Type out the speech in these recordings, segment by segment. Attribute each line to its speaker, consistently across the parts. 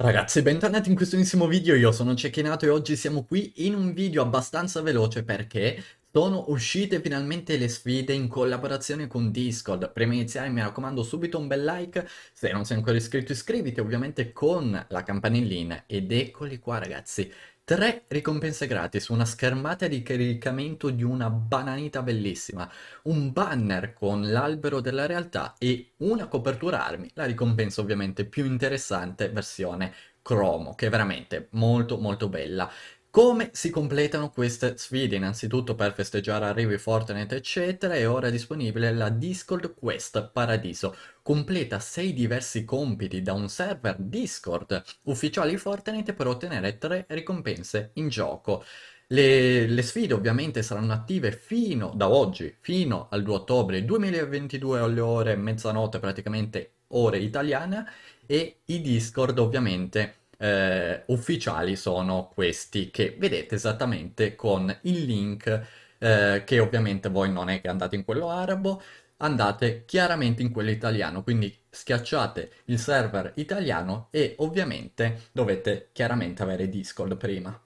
Speaker 1: Ragazzi, bentornati in questo nuovissimo video, io sono Cecchinato e oggi siamo qui in un video abbastanza veloce perché sono uscite finalmente le sfide in collaborazione con Discord. Prima di iniziare mi raccomando subito un bel like, se non sei ancora iscritto iscriviti ovviamente con la campanellina ed eccoli qua ragazzi. 3 ricompense gratis, una schermata di caricamento di una bananita bellissima, un banner con l'albero della realtà e una copertura armi, la ricompensa ovviamente più interessante versione cromo, che è veramente molto molto bella. Come si completano queste sfide? Innanzitutto per festeggiare arrivi Fortnite eccetera è ora disponibile la Discord Quest Paradiso. Completa 6 diversi compiti da un server Discord ufficiale di Fortnite per ottenere 3 ricompense in gioco. Le, le, sfide ovviamente saranno attive fino da oggi, fino al 2 ottobre 2022 alle ore mezzanotte praticamente ore italiane e i Discord ovviamente eh, ufficiali sono questi che vedete esattamente con il link eh, che ovviamente voi non è che andate in quello arabo, andate chiaramente in quello italiano, quindi schiacciate il server italiano e ovviamente dovete chiaramente avere Discord prima.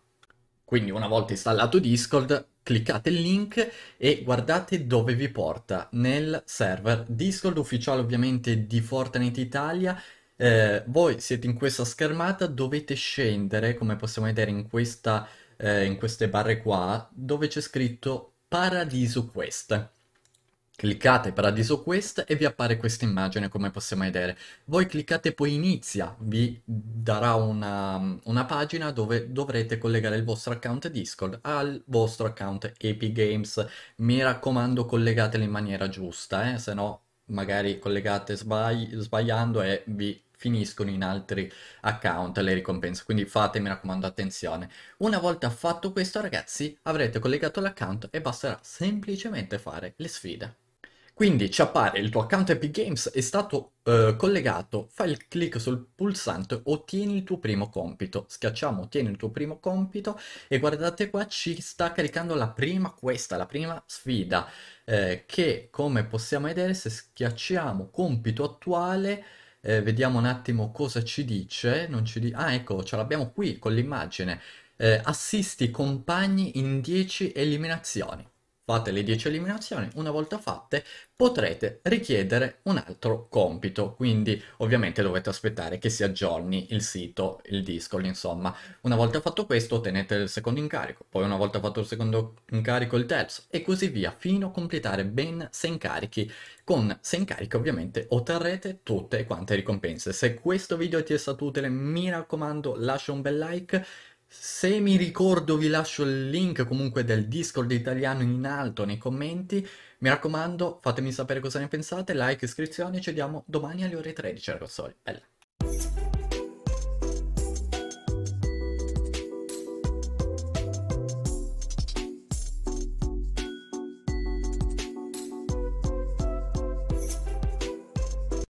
Speaker 1: Quindi una volta installato Discord, cliccate il link e guardate dove vi porta nel server Discord ufficiale ovviamente di Fortnite Italia eh, voi siete in questa schermata, dovete scendere, come possiamo vedere in, questa, eh, in queste barre qua, dove c'è scritto Paradiso Quest. Cliccate Paradiso Quest e vi appare questa immagine come possiamo vedere. Voi cliccate poi Inizia, vi darà una, una pagina dove dovrete collegare il vostro account Discord al vostro account Epic Games. Mi raccomando collegatelo in maniera giusta, eh, se no magari collegate sbagli- sbagliando e vi finiscono in altri account le ricompense quindi fate mi raccomando attenzione una volta fatto questo ragazzi avrete collegato l'account e basterà semplicemente fare le sfide quindi ci appare il tuo account Epic Games è stato eh, collegato, fai il clic sul pulsante ottieni il tuo primo compito, schiacciamo ottieni il tuo primo compito e guardate qua ci sta caricando la prima questa, la prima sfida eh, che come possiamo vedere se schiacciamo compito attuale eh, vediamo un attimo cosa ci dice, ci di... ah ecco ce l'abbiamo qui con l'immagine, eh, assisti compagni in 10 eliminazioni fate le 10 eliminazioni, una volta fatte potrete richiedere un altro compito, quindi ovviamente dovete aspettare che si aggiorni il sito, il Discord, insomma. Una volta fatto questo ottenete il secondo incarico, poi una volta fatto il secondo incarico il terzo e così via fino a completare ben 6 incarichi. Con 6 incarichi ovviamente otterrete tutte quante ricompense. Se questo video ti è stato utile mi raccomando lascia un bel like se mi ricordo vi lascio il link comunque del Discord italiano in alto nei commenti. Mi raccomando, fatemi sapere cosa ne pensate, like, iscrizione, ci vediamo domani alle ore 13, ragazzi. Bella.